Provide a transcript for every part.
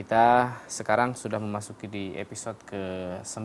Kita sekarang sudah memasuki di episode ke-9.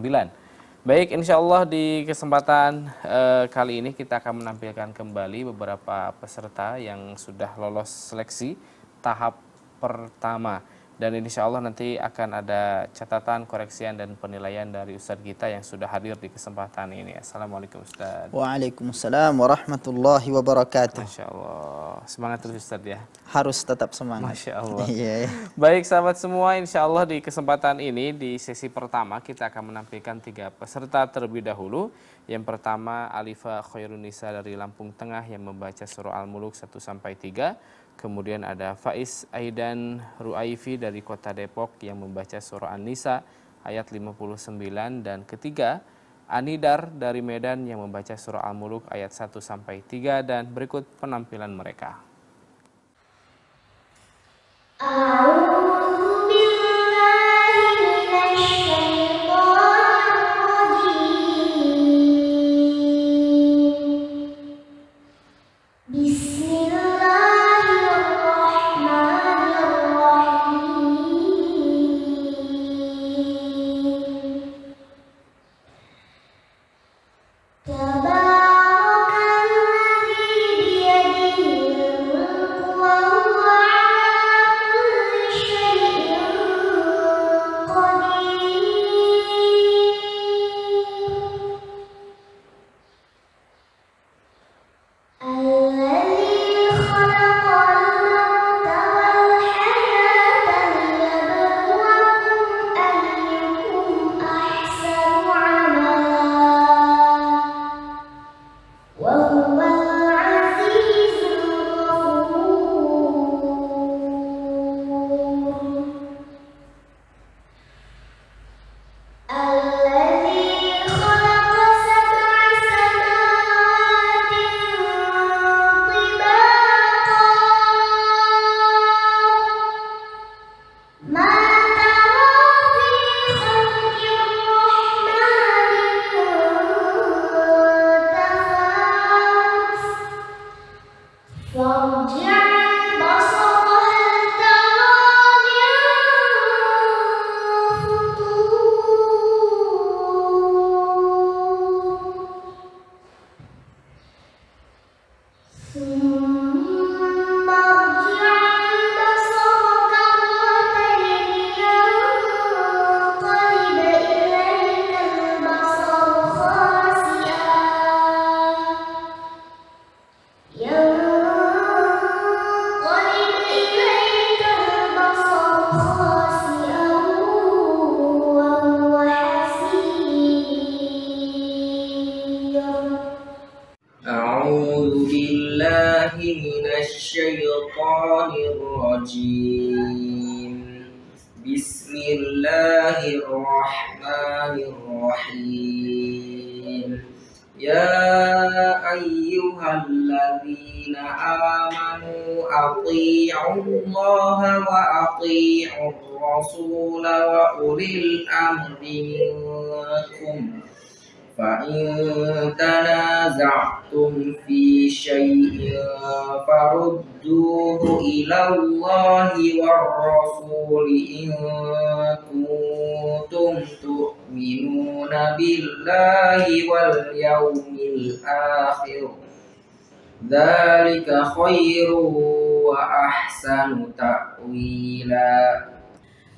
Baik, insya Allah di kesempatan eh, kali ini kita akan menampilkan kembali beberapa peserta yang sudah lolos seleksi tahap pertama dan insya Allah nanti akan ada catatan, koreksian, dan penilaian dari Ustadz kita yang sudah hadir di kesempatan ini. Assalamualaikum Ustadz. Waalaikumsalam warahmatullahi wabarakatuh. Masya Allah. Semangat terus Ustadz ya. Harus tetap semangat. Masya Allah. Iya. Baik sahabat semua, insya Allah di kesempatan ini, di sesi pertama kita akan menampilkan tiga peserta terlebih dahulu. Yang pertama Alifa Khairun dari Lampung Tengah yang membaca surah Al-Muluk 1 sampai 3. Kemudian ada Faiz Aidan Ruaifi dari Kota Depok yang membaca surah An-Nisa ayat 59 dan ketiga Anidar dari Medan yang membaca surah Al-Muluk ayat 1 sampai 3 dan berikut penampilan mereka. Uh. الرجيم بسم الله الرحمن الرحيم يا أيها الذين آمنوا أطيعوا الله وأطيعوا الرسول وأولي الأمر منكم فإن تنازعتم في شيء فردوه إلى الله والرسول إن كنتم تؤمنون بالله واليوم الآخر ذلك خير وأحسن تأويلاً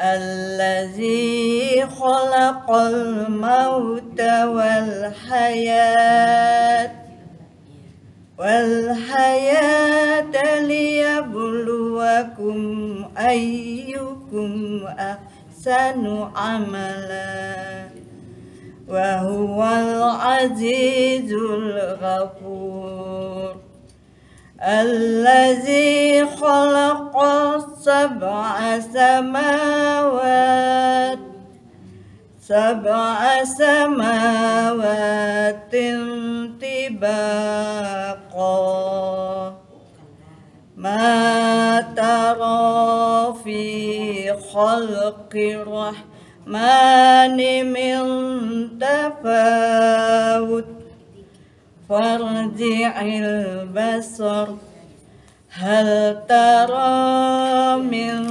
الذي خلق الموت والحياة والحياة ليبلوكم أيكم أحسن عملا وهو العزيز الغفور الذي خلق سبع سماوات سبع سماوات طباقا ما ترى في خلق الرحمن من تفاوت فارجع البصر هل ترى من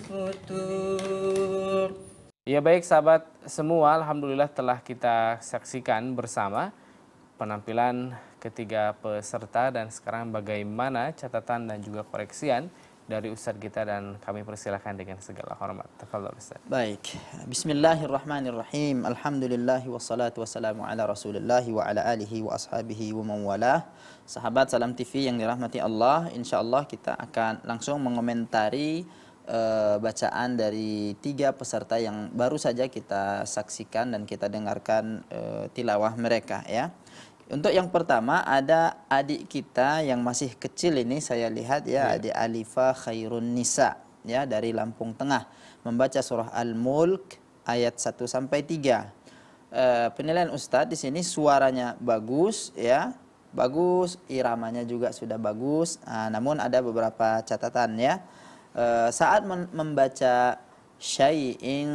futur Ya baik sahabat semua Alhamdulillah telah kita saksikan bersama penampilan ketiga peserta dan sekarang bagaimana catatan dan juga koreksian dari Ustadz kita dan kami persilahkan dengan segala hormat. Tafadhol Ustaz. Baik. Bismillahirrahmanirrahim. Alhamdulillah wassalatu wassalamu ala Rasulillah wa ala alihi wa ashabihi wa mawalah. Sahabat Salam TV yang dirahmati Allah, insyaallah kita akan langsung mengomentari uh, bacaan dari tiga peserta yang baru saja kita saksikan dan kita dengarkan uh, tilawah mereka ya. Untuk yang pertama ada adik kita yang masih kecil ini saya lihat ya yeah. adik Alifa Khairun Nisa ya dari Lampung Tengah membaca surah Al-Mulk ayat 1 sampai 3. E, eh, penilaian Ustadz di sini suaranya bagus ya bagus iramanya juga sudah bagus nah, namun ada beberapa catatan ya e, saat membaca syai'in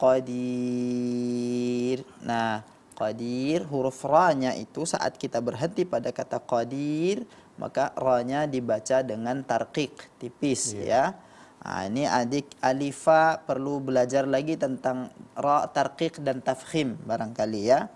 qadir nah Qadir, huruf ra-nya itu saat kita berhenti pada kata qadir, maka ra-nya dibaca dengan tarqiq, tipis yeah. ya. Nah, ini adik Alifa perlu belajar lagi tentang ra tarqiq dan tafkhim barangkali ya.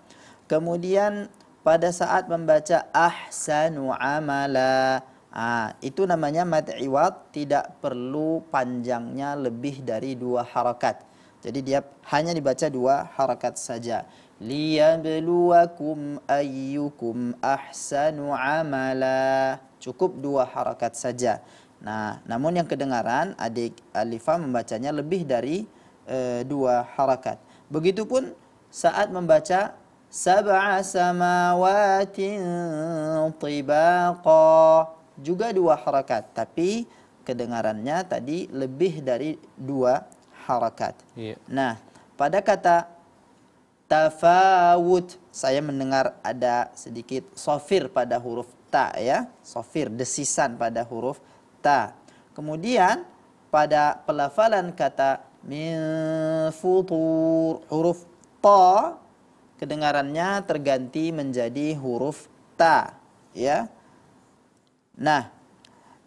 Kemudian pada saat membaca ahsanu amala ah, itu namanya mad iwad tidak perlu panjangnya lebih dari dua harakat. Jadi dia hanya dibaca dua harakat saja liyabluwakum ayyukum ahsanu amala. Cukup dua harakat saja. Nah, namun yang kedengaran adik alifah membacanya lebih dari e, dua harakat. Begitupun saat membaca sab'a samawatin tibaqa juga dua harakat, tapi kedengarannya tadi lebih dari dua harakat. Yeah. Nah, pada kata tafawud. Saya mendengar ada sedikit sofir pada huruf ta ya. Sofir, desisan pada huruf ta. Kemudian pada pelafalan kata min huruf to kedengarannya terganti menjadi huruf ta ya. Nah,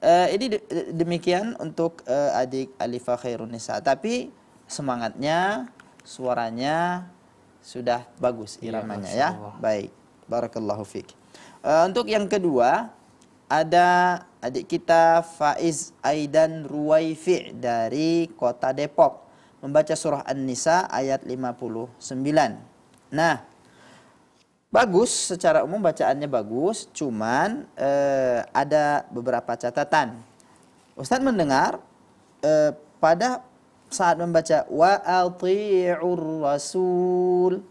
eh, ini demikian untuk eh, adik alifah Khairunisa. Tapi semangatnya, suaranya sudah bagus iya, iramanya ya. ya. Baik. Barakallahu fiik. Uh, eh, untuk yang kedua ada adik kita Faiz Aidan Ruwaifi dari kota Depok membaca surah An-Nisa ayat 59. Nah, bagus secara umum bacaannya bagus, cuman uh, ada beberapa catatan. Ustadz mendengar uh, pada saat membaca wa ati'ur rasul.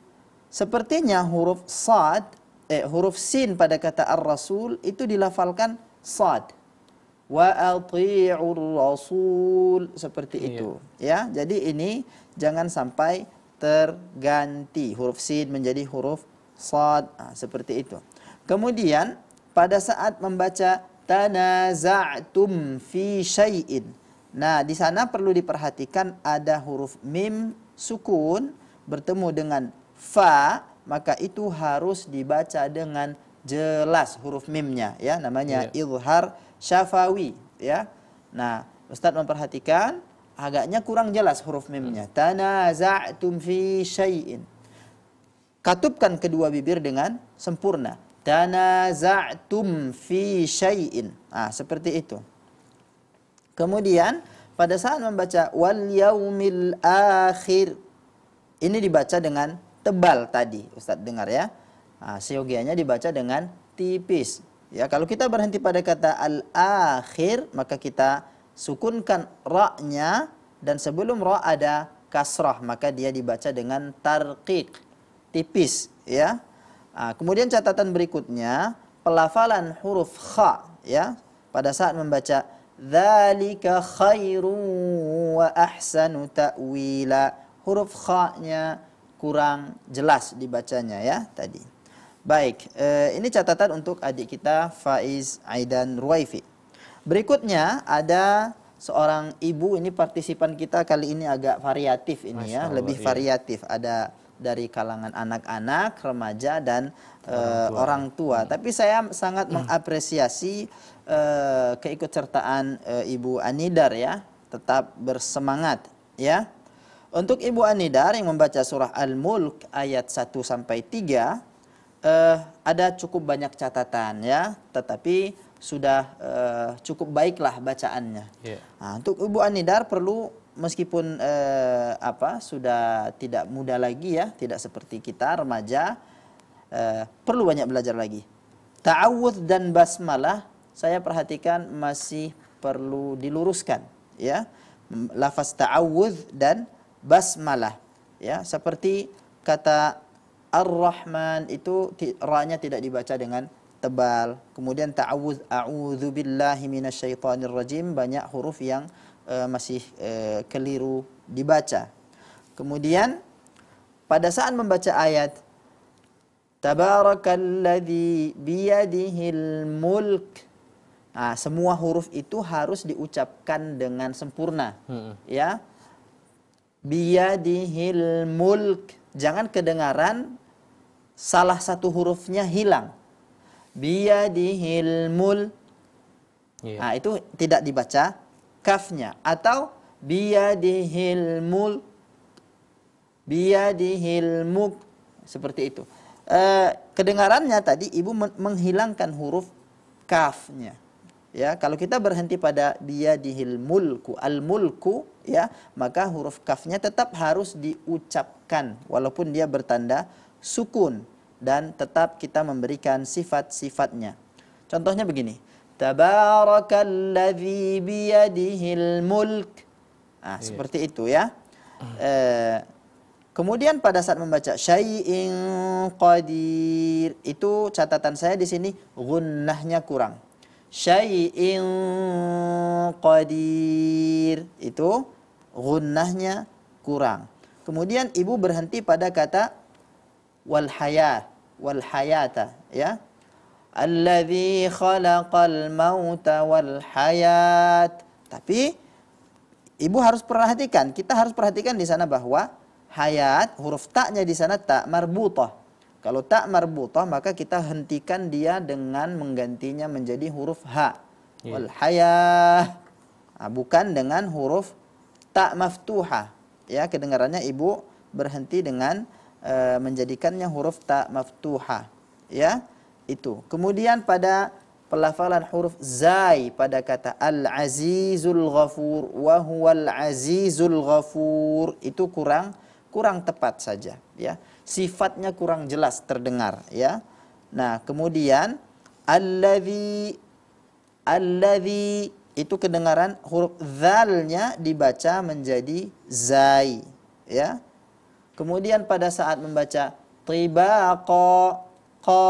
Sepertinya huruf sad eh huruf sin pada kata ar-rasul itu dilafalkan sad. Wa ati'ur rasul seperti iya. itu ya. Jadi ini jangan sampai terganti huruf sin menjadi huruf sad nah, seperti itu. Kemudian pada saat membaca tanaza'tum fi syai'in Nah, di sana perlu diperhatikan ada huruf mim sukun bertemu dengan fa, maka itu harus dibaca dengan jelas huruf mimnya ya, namanya yeah. izhar syafawi ya. Nah, Ustadz memperhatikan agaknya kurang jelas huruf mimnya. Hmm. Tanaza'tum fi syai'in. Katupkan kedua bibir dengan sempurna. Tanaza'tum fi syai'in. Ah, seperti itu. Kemudian pada saat membaca wal yaumil akhir ini dibaca dengan tebal tadi, Ustaz dengar ya. Nah, Seyogianya dibaca dengan tipis. Ya, kalau kita berhenti pada kata al-akhir, maka kita sukunkan ra-nya dan sebelum ra ada kasrah, maka dia dibaca dengan tarqiq, tipis, ya. Nah, kemudian catatan berikutnya, pelafalan huruf kha, ya. Pada saat membaca Dzalika khairun wa ahsanu ta'wila. Huruf kha-nya kurang jelas dibacanya ya tadi. Baik, eh, ini catatan untuk adik kita Faiz Aidan Ruwaifi. Berikutnya ada seorang ibu ini partisipan kita kali ini agak variatif ini ya, Masya ya, Allah, lebih iya. variatif. Ada dari kalangan anak-anak, remaja dan uh, orang tua. Hmm. Tapi saya sangat hmm. mengapresiasi uh, keikutsertaan uh, Ibu Anidar ya, tetap bersemangat ya. Untuk Ibu Anidar yang membaca surah Al-Mulk ayat 1 sampai 3 uh, ada cukup banyak catatan ya, tetapi sudah uh, cukup baiklah bacaannya. Yeah. Nah, untuk Ibu Anidar perlu meskipun eh, apa sudah tidak muda lagi ya, tidak seperti kita remaja, eh, perlu banyak belajar lagi. Ta'awudz dan basmalah saya perhatikan masih perlu diluruskan ya. Lafaz ta'awudz dan basmalah ya, seperti kata Ar-Rahman itu ra-nya tidak dibaca dengan tebal. Kemudian ta'awuz minasyaitonir rajim banyak huruf yang uh, masih uh, keliru dibaca. Kemudian pada saat membaca ayat tabarakalladzi biyadihil mulk Nah, semua huruf itu harus diucapkan dengan sempurna. Hmm. Ya. Biyadihil mulk. Jangan kedengaran salah satu hurufnya hilang biyadihil mul yeah. Iya. nah, itu tidak dibaca kafnya atau biyadihil mul biyadihil muk seperti itu e, kedengarannya tadi ibu menghilangkan huruf kafnya ya kalau kita berhenti pada biyadihil mulku al mulku ya maka huruf kafnya tetap harus diucapkan walaupun dia bertanda sukun dan tetap kita memberikan sifat-sifatnya. Contohnya begini. Tabarakalladzi biyadihil mulk. Ah, seperti itu ya. Uh. kemudian pada saat membaca syai'in qadir, itu catatan saya di sini gunnahnya kurang. Syai'in qadir itu gunnahnya kurang. Kemudian ibu berhenti pada kata wal wal hayata ya alladzi khalaqal mauta wal hayat tapi ibu harus perhatikan kita harus perhatikan di sana bahwa hayat huruf taknya di sana tak marbutah kalau tak marbutah maka kita hentikan dia dengan menggantinya menjadi huruf ha yeah. wal hayah nah, bukan dengan huruf tak maftuha ya kedengarannya ibu berhenti dengan Eh, menjadikannya huruf ta maftuha ya itu kemudian pada pelafalan huruf zai pada kata al azizul ghafur wa huwal azizul ghafur itu kurang kurang tepat saja ya sifatnya kurang jelas terdengar ya nah kemudian al alladzi itu kedengaran huruf zalnya dibaca menjadi zai ya Kemudian pada saat membaca ko qa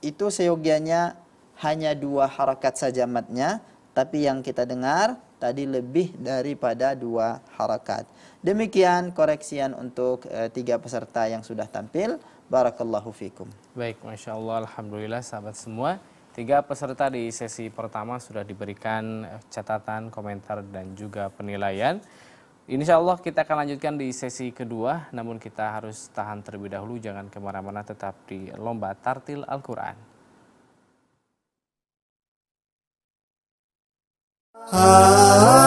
itu seyogianya hanya dua harakat saja matnya, tapi yang kita dengar tadi lebih daripada dua harakat. Demikian koreksian untuk e, tiga peserta yang sudah tampil. Barakallahu fikum. Baik, Masya Allah, Alhamdulillah sahabat semua. Tiga peserta di sesi pertama sudah diberikan eh, catatan, komentar, dan juga penilaian. Insya Allah kita akan lanjutkan di sesi kedua, namun kita harus tahan terlebih dahulu, jangan kemana-mana, tetap di Lomba Tartil Al-Quran. Ah.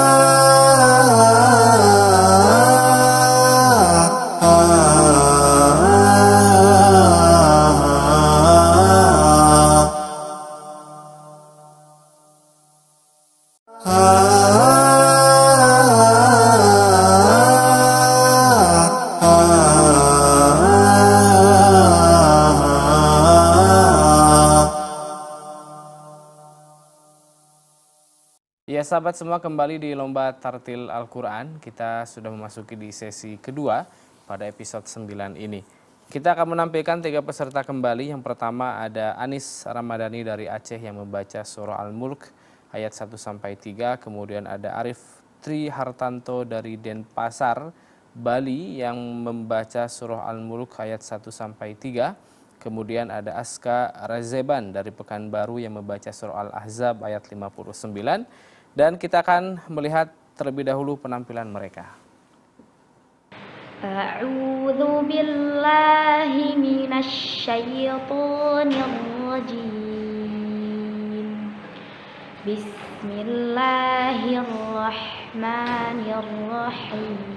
sahabat semua kembali di Lomba Tartil Al-Quran. Kita sudah memasuki di sesi kedua pada episode 9 ini. Kita akan menampilkan tiga peserta kembali. Yang pertama ada Anis Ramadhani dari Aceh yang membaca surah Al-Mulk ayat 1 3. Kemudian ada Arif Tri Hartanto dari Denpasar, Bali yang membaca surah Al-Mulk ayat 1 3. Kemudian ada Aska Razeban dari Pekanbaru yang membaca surah Al-Ahzab ayat 59. Dan kita akan melihat terlebih dahulu penampilan mereka. A'udzu billahi minasy rajim. Bismillahirrahmanirrahim.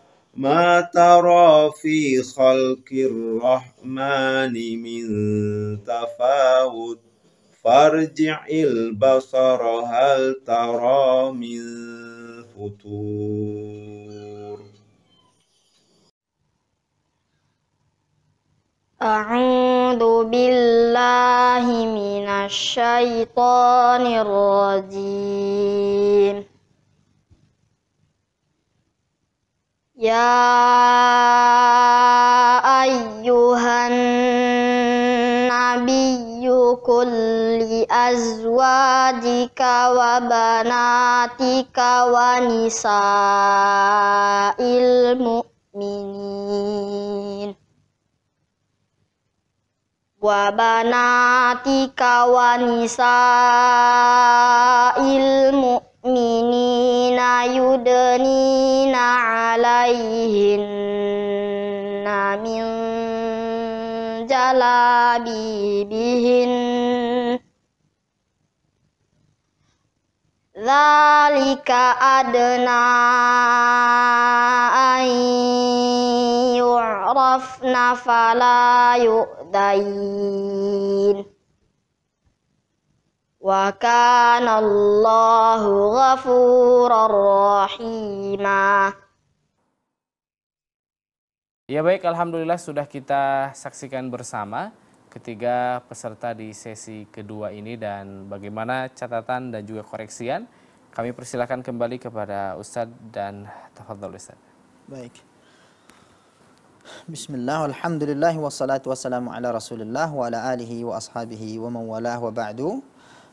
ما ترى في خلق الرحمن من تفاوت فارجع البصر هل ترى من فطور أعوذ بالله من الشيطان الرجيم Ya ayyuhan nabiyyu kulli azwajika wa banatika wa nisa'il mu'minin wa banatika wa nisa حبيبهن ذلك أدنى أن يعرفن فلا يؤذين وكان الله غفورا رحيما Ya baik, Alhamdulillah sudah kita saksikan bersama ketiga peserta di sesi kedua ini dan bagaimana catatan dan juga koreksian. Kami persilahkan kembali kepada Ustadz dan Tafadol Ustadz. Baik. Bismillah, alhamdulillah, wassalatu wassalamu ala rasulullah wa ala alihi wa ashabihi wa mawalah wa ba'du.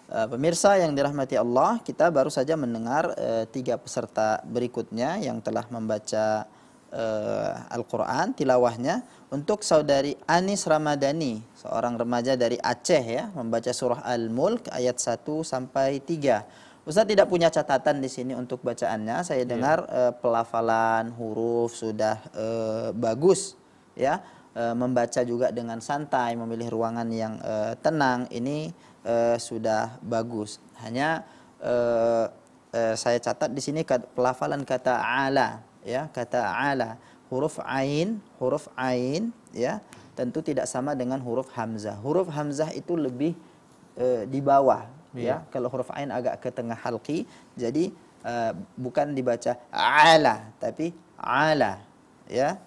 Eh, pemirsa yang dirahmati Allah, kita baru saja mendengar uh, tiga peserta berikutnya yang telah membaca uh, Al-Quran, tilawahnya untuk saudari Anis Ramadhani, seorang remaja dari Aceh ya, membaca surah Al-Mulk ayat 1 sampai 3. Ustaz tidak punya catatan di sini untuk bacaannya. Saya iya. dengar yeah. uh, pelafalan huruf sudah uh, bagus ya. Uh, membaca juga dengan santai, memilih ruangan yang uh, tenang ini uh, sudah bagus. Hanya uh, uh, saya catat di sini pelafalan kata ala ya, kata ala huruf ain, huruf ain ya, tentu tidak sama dengan huruf hamzah. Huruf hamzah itu lebih e, di bawah yeah. ya. Kalau huruf ain agak ke tengah halqi, jadi e, bukan dibaca ala tapi ala ya.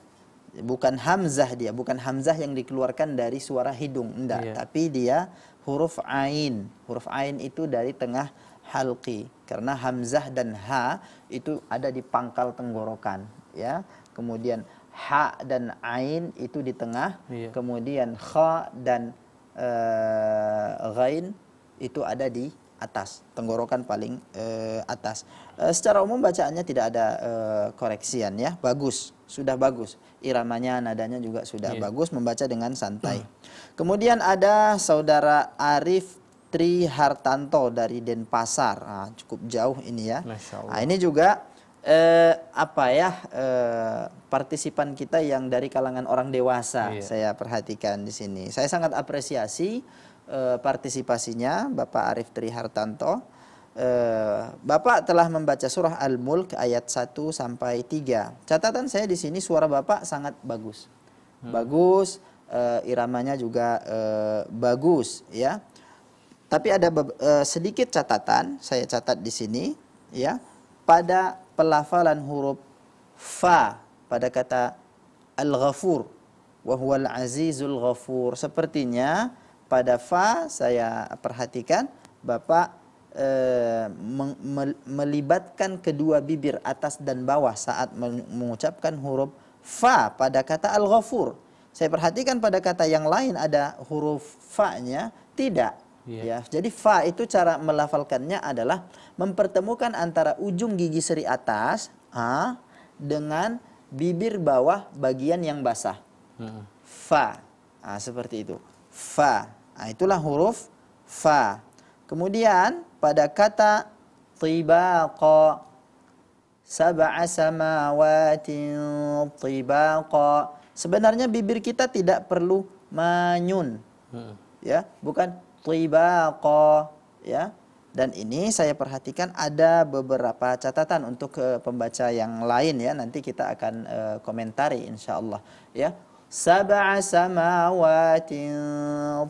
Bukan hamzah dia, bukan hamzah yang dikeluarkan dari suara hidung, enggak, yeah. tapi dia huruf ain. Huruf ain itu dari tengah halqi karena hamzah dan ha itu ada di pangkal tenggorokan ya kemudian ha dan ain itu di tengah, iya. kemudian kha dan e, ghain itu ada di atas, tenggorokan paling e, atas. E, secara umum bacaannya tidak ada e, koreksian ya, bagus, sudah bagus. Iramanya, nadanya juga sudah iya. bagus, membaca dengan santai. kemudian ada saudara Arif Trihartanto dari Denpasar, nah, cukup jauh ini ya. Nah, ini juga eh, apa ya eh, partisipan kita yang dari kalangan orang dewasa iya. saya perhatikan di sini. Saya sangat apresiasi eh, partisipasinya Bapak Arif Tri Hartanto. Eh, Bapak telah membaca surah Al-Mulk ayat 1 sampai 3. Catatan saya di sini suara Bapak sangat bagus. Hmm. Bagus, eh, iramanya juga eh, bagus ya. Tapi ada eh, sedikit catatan saya catat di sini ya. Pada pelafalan huruf fa pada kata al-ghafur wa huwal azizul ghafur sepertinya pada fa saya perhatikan Bapak e, melibatkan kedua bibir atas dan bawah saat mengucapkan huruf fa pada kata al-ghafur saya perhatikan pada kata yang lain ada huruf fa-nya tidak Iya. Ya. Jadi fa itu cara melafalkannya adalah mempertemukan antara ujung gigi seri atas ha, dengan bibir bawah bagian yang basah. Hmm. Fa. Nah, seperti itu. Fa. Nah, itulah huruf fa. Kemudian pada kata tibaqa sab'a samawatin Sebenarnya bibir kita tidak perlu manyun. Hmm. Ya, bukan tibaqa ya. Dan ini saya perhatikan ada beberapa catatan untuk uh, pembaca yang lain ya. Nanti kita akan uh, komentari insya Allah ya. Sab'a samawatin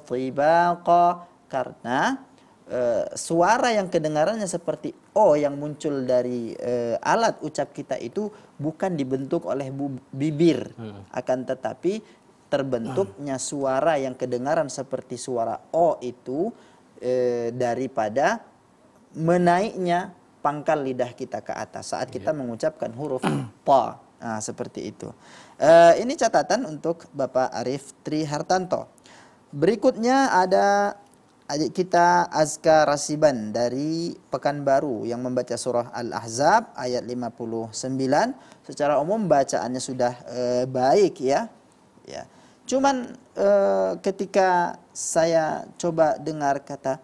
tibaqa karena uh, suara yang kedengarannya seperti o yang muncul dari uh, alat ucap kita itu bukan dibentuk oleh bibir hmm. akan tetapi terbentuknya suara yang kedengaran seperti suara O itu e, daripada menaiknya pangkal lidah kita ke atas saat kita iya. mengucapkan huruf pa. Nah, seperti itu. E, ini catatan untuk Bapak Arif Tri Hartanto. Berikutnya ada adik kita Azka Rasiban dari Pekanbaru yang membaca surah Al-Ahzab ayat 59. Secara umum bacaannya sudah e, baik ya. Ya. Cuman e, ketika saya coba dengar kata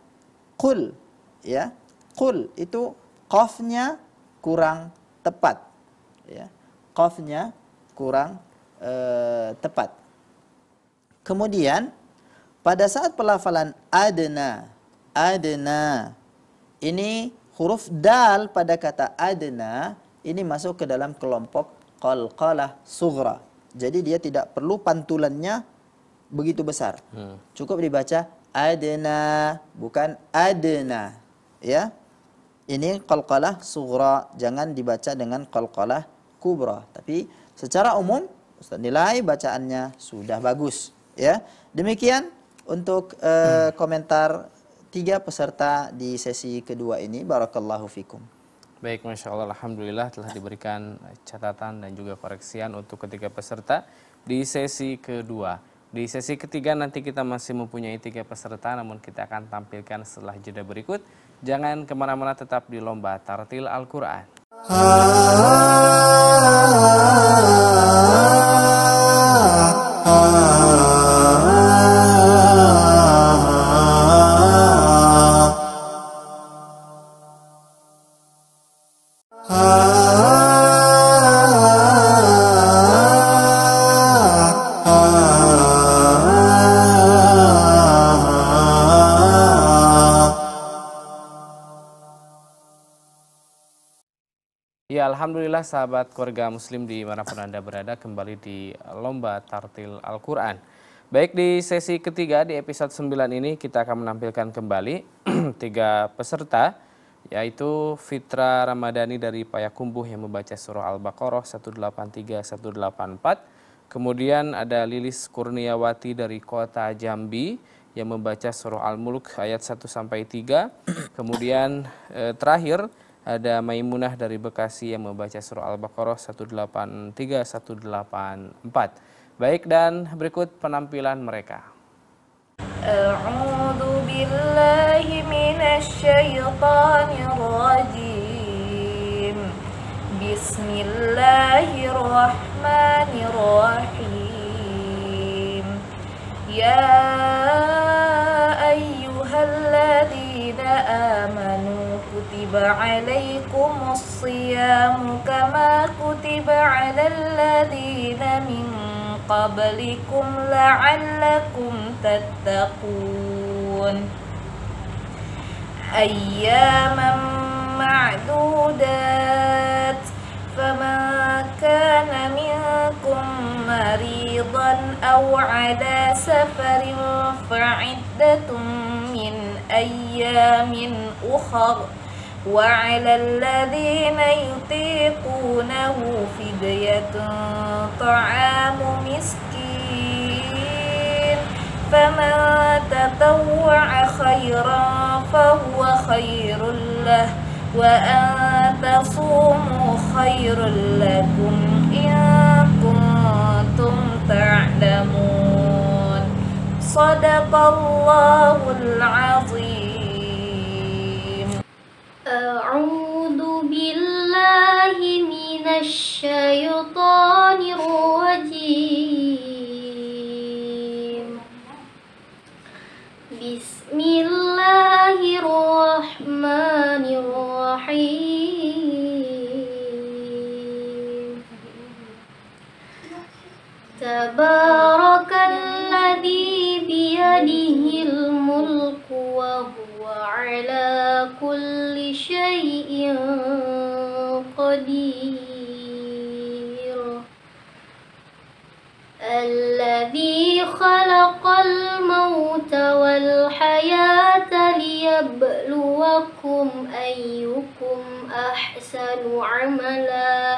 kul, ya, kul itu kofnya kurang tepat, ya, kofnya kurang e, tepat. Kemudian pada saat pelafalan adna, adna ini huruf dal pada kata adna ini masuk ke dalam kelompok qalqalah sughra jadi dia tidak perlu pantulannya begitu besar. Hmm. Cukup dibaca adna bukan adna ya. Ini qalqalah surah jangan dibaca dengan qalqalah kubra tapi secara umum Ustaz nilai bacaannya sudah bagus ya. Demikian untuk uh, hmm. komentar tiga peserta di sesi kedua ini barakallahu fikum. Baik, Masya Allah, Alhamdulillah telah diberikan catatan dan juga koreksian untuk ketiga peserta di sesi kedua. Di sesi ketiga nanti kita masih mempunyai tiga peserta namun kita akan tampilkan setelah jeda berikut. Jangan kemana-mana tetap di Lomba Tartil Al-Quran. Ah. Alhamdulillah sahabat keluarga muslim di mana pun Anda berada kembali di Lomba Tartil Al-Quran. Baik di sesi ketiga di episode 9 ini kita akan menampilkan kembali tiga peserta yaitu Fitra Ramadhani dari Payakumbuh yang membaca surah Al-Baqarah 183 184. Kemudian ada Lilis Kurniawati dari kota Jambi yang membaca surah Al-Mulk ayat 1 sampai 3. Kemudian eh, terakhir ada Maimunah dari Bekasi yang membaca surah Al-Baqarah 183 184. Baik dan berikut penampilan mereka. A'udzu billahi rajim. Bismillahirrahmanirrahim. Ya كتب عليكم الصيام كما كتب على الذين من قبلكم لعلكم تتقون أياما معدودات فمن كان منكم مريضا أو على سفر فعدة من أيام أخر وعلى الذين يطيقونه فدية طعام مسكين فمن تطوع خيرا فهو خير له وأن تصوموا خير لكم إن كنتم تعلمون صدق الله العظيم أعوذ بالله من الشيطان الرجيم بسم الله الرحمن الرحيم تبارك الله الذي بيده الملك وهو على كل شيء قدير الذي خلق الموت والحياة ليبلوكم أيكم أحسن عملاً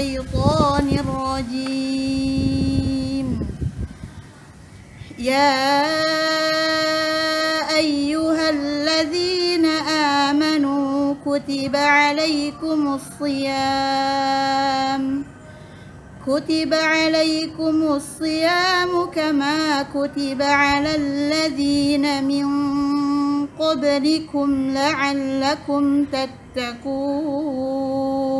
الشيطان الرجيم يا أيها الذين آمنوا كتب عليكم الصيام كتب عليكم الصيام كما كتب على الذين من قبلكم لعلكم تتقون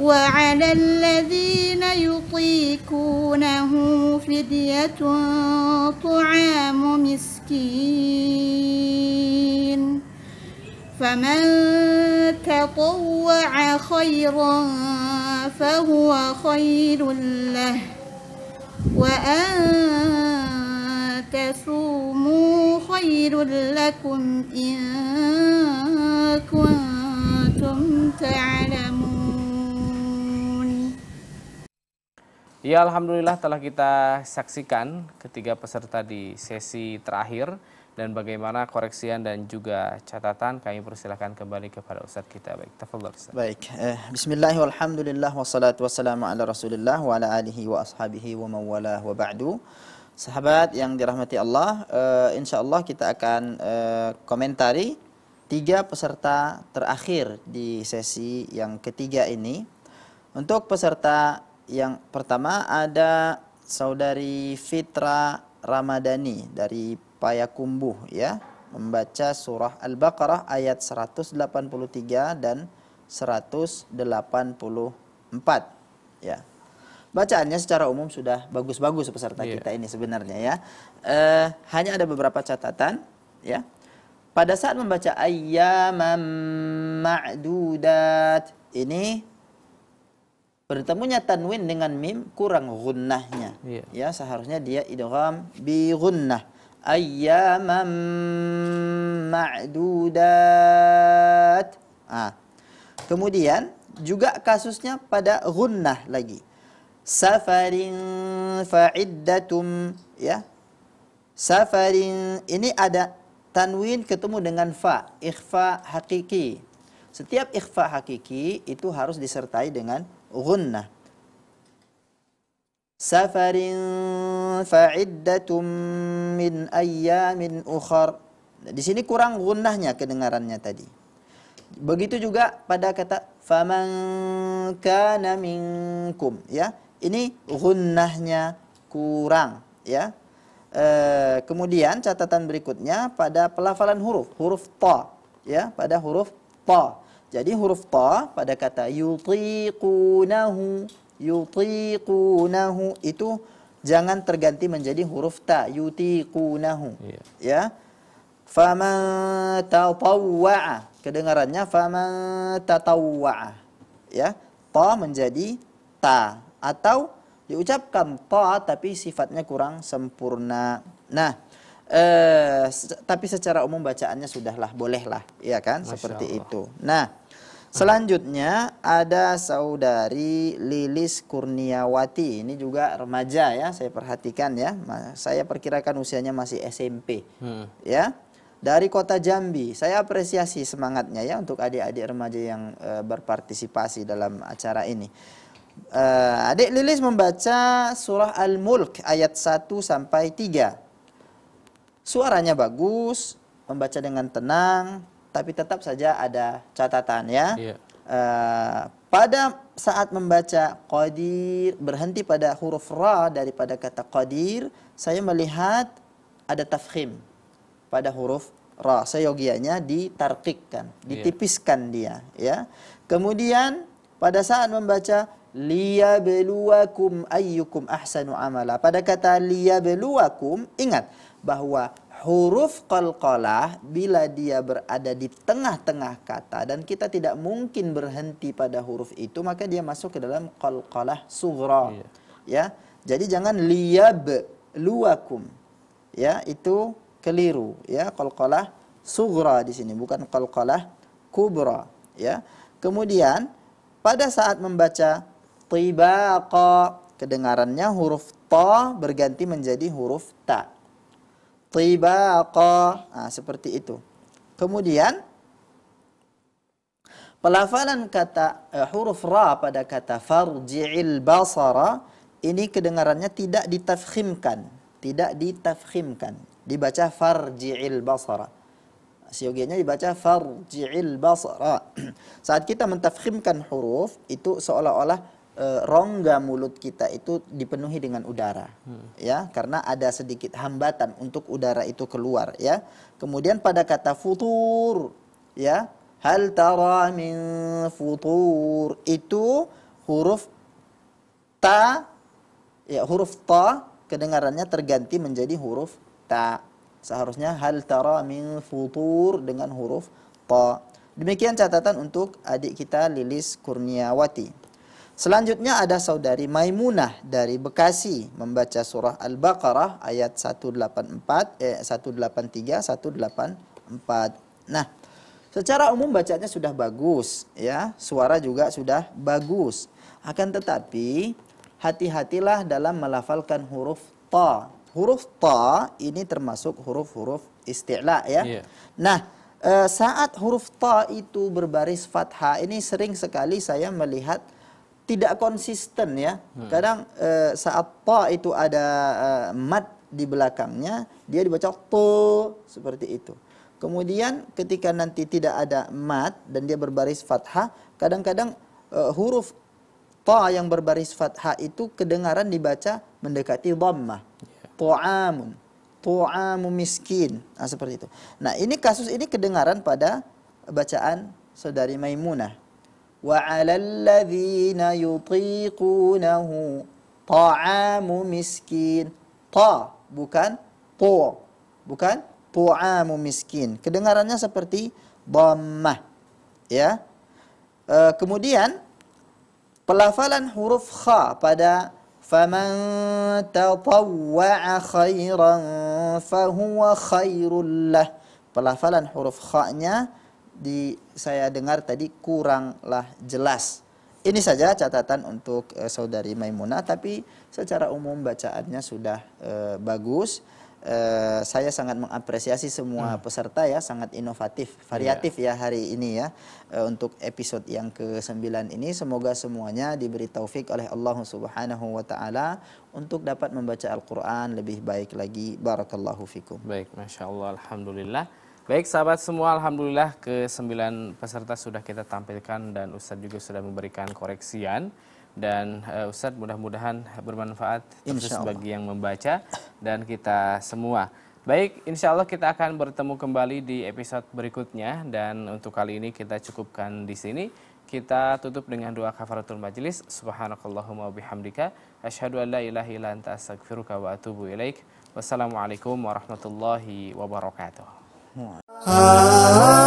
وعلى الذين يطيكونه فدية طعام مسكين فمن تطوع خيرا فهو خير له وأن تصوموا خير لكم إن كنتم تعلمون Ya Alhamdulillah telah kita saksikan ketiga peserta di sesi terakhir dan bagaimana koreksian dan juga catatan kami persilahkan kembali kepada Ustaz kita. Baik, tafadhol Ustaz. Baik, eh, Bismillahirrahmanirrahim. wassalatu wassalamu ala rasulillah wa ala alihi wa ashabihi wa mawalah wa ba'du. Sahabat yang dirahmati Allah, eh, insya Allah kita akan eh, komentari tiga peserta terakhir di sesi yang ketiga ini. Untuk peserta yang pertama ada saudari Fitra Ramadhani dari Payakumbuh ya membaca surah Al-Baqarah ayat 183 dan 184 ya. Bacaannya secara umum sudah bagus-bagus peserta yeah. kita ini sebenarnya ya. E, hanya ada beberapa catatan ya. Pada saat membaca ayyaman ma'dudat ini bertemunya tanwin dengan mim kurang gunnahnya yeah. ya seharusnya dia idgham bi gunnah ayyaman ma'dudat ah kemudian juga kasusnya pada gunnah lagi safarin fa'iddatum ya safarin ini ada tanwin ketemu dengan fa ikhfa hakiki setiap ikhfa hakiki itu harus disertai dengan غنة سفر فعدة من أيام أخر di sini kurang ghunnahnya kedengarannya tadi begitu juga pada kata faman kana minkum ya ini ghunnahnya kurang ya e, kemudian catatan berikutnya pada pelafalan huruf huruf ta ya pada huruf ta jadi huruf ta pada kata yutiqunahu, yutiqunahu itu jangan terganti menjadi huruf ta, yutiqunahu. Yeah. Ya. Faman tatawwa'a. Kedengarannya faman tatawwa'a. Ya. Ta menjadi ta atau diucapkan ta tapi sifatnya kurang sempurna. Nah, eh, tapi secara umum bacaannya sudahlah bolehlah, ya kan? Masya Seperti Allah. itu. Nah, Selanjutnya ada saudari Lilis Kurniawati. Ini juga remaja ya, saya perhatikan ya. Saya perkirakan usianya masih SMP. Hmm. Ya. Dari Kota Jambi. Saya apresiasi semangatnya ya untuk adik-adik remaja yang e, berpartisipasi dalam acara ini. E, adik Lilis membaca surah Al-Mulk ayat 1 sampai 3. Suaranya bagus, membaca dengan tenang, tapi tetap saja ada catatan ya. Iya. Uh, pada saat membaca qadir berhenti pada huruf ra daripada kata qadir, saya melihat ada tafkhim pada huruf ra. Seyogianya ditarkikkan, iya. ditipiskan iya. dia ya. Kemudian pada saat membaca beluakum ayyukum ahsanu amala. Pada kata beluakum ingat bahwa huruf qalqalah bila dia berada di tengah-tengah kata dan kita tidak mungkin berhenti pada huruf itu maka dia masuk ke dalam qalqalah sughra iya. ya jadi jangan liyab luakum ya itu keliru ya qalqalah sughra di sini bukan qalqalah kubra ya kemudian pada saat membaca tibaqa kedengarannya huruf ta berganti menjadi huruf ta tibaqa. Nah, seperti itu. Kemudian pelafalan kata eh, huruf ra pada kata farji'il basara ini kedengarannya tidak ditafkhimkan, tidak ditafkhimkan. Dibaca farji'il basara. Siogianya dibaca farji'il basara. Saat kita mentafkhimkan huruf itu seolah-olah E, rongga mulut kita itu dipenuhi dengan udara hmm. ya karena ada sedikit hambatan untuk udara itu keluar ya kemudian pada kata futur ya hal tara min futur itu huruf ta ya huruf ta kedengarannya terganti menjadi huruf ta seharusnya hal tara min futur dengan huruf ta demikian catatan untuk adik kita Lilis Kurniawati Selanjutnya ada saudari Maimunah dari Bekasi membaca surah Al-Baqarah ayat 184 eh 183 184. Nah, secara umum bacanya sudah bagus ya, suara juga sudah bagus. Akan tetapi hati-hatilah dalam melafalkan huruf ta. Huruf ta ini termasuk huruf-huruf isti'la ya. Yeah. Nah, eh, saat huruf ta itu berbaris fathah ini sering sekali saya melihat tidak konsisten ya. Hmm. Kadang eh, saat ta itu ada eh, mat di belakangnya, dia dibaca to seperti itu. Kemudian ketika nanti tidak ada mat dan dia berbaris fathah, kadang-kadang eh, huruf ta yang berbaris fathah itu kedengaran dibaca mendekati dhammah. Ya. Tu'amun, tu'amu miskin. Nah, seperti itu. Nah, ini kasus ini kedengaran pada bacaan saudari Maimunah وعلى الذين يطيقونه ta'amu miskin ta bukan tu bukan tu'amu miskin kedengarannya seperti dhammah ya e, kemudian pelafalan huruf kha pada faman tatawwa'a khairan fahuwa khairul lah pelafalan huruf kha-nya di saya dengar tadi kuranglah jelas. Ini saja catatan untuk e, saudari Maimunah tapi secara umum bacaannya sudah e, bagus. E, saya sangat mengapresiasi semua hmm. peserta ya sangat inovatif, iya. variatif yeah. ya hari ini ya e, untuk episode yang ke-9 ini semoga semuanya diberi taufik oleh Allah Subhanahu wa taala untuk dapat membaca Al-Qur'an lebih baik lagi. Barakallahu fikum. Baik, Masya Allah Alhamdulillah. Baik sahabat semua, Alhamdulillah ke sembilan peserta sudah kita tampilkan dan Ustadz juga sudah memberikan koreksian. Dan uh, Ustadz mudah-mudahan bermanfaat terus bagi yang membaca dan kita semua. Baik, insya Allah kita akan bertemu kembali di episode berikutnya. Dan untuk kali ini kita cukupkan di sini. Kita tutup dengan doa kafaratul majlis. Subhanakallahumma bihamdika. Ashadu an la ilaha illa anta wa atubu ilaik. Wassalamualaikum warahmatullahi wabarakatuh. horn.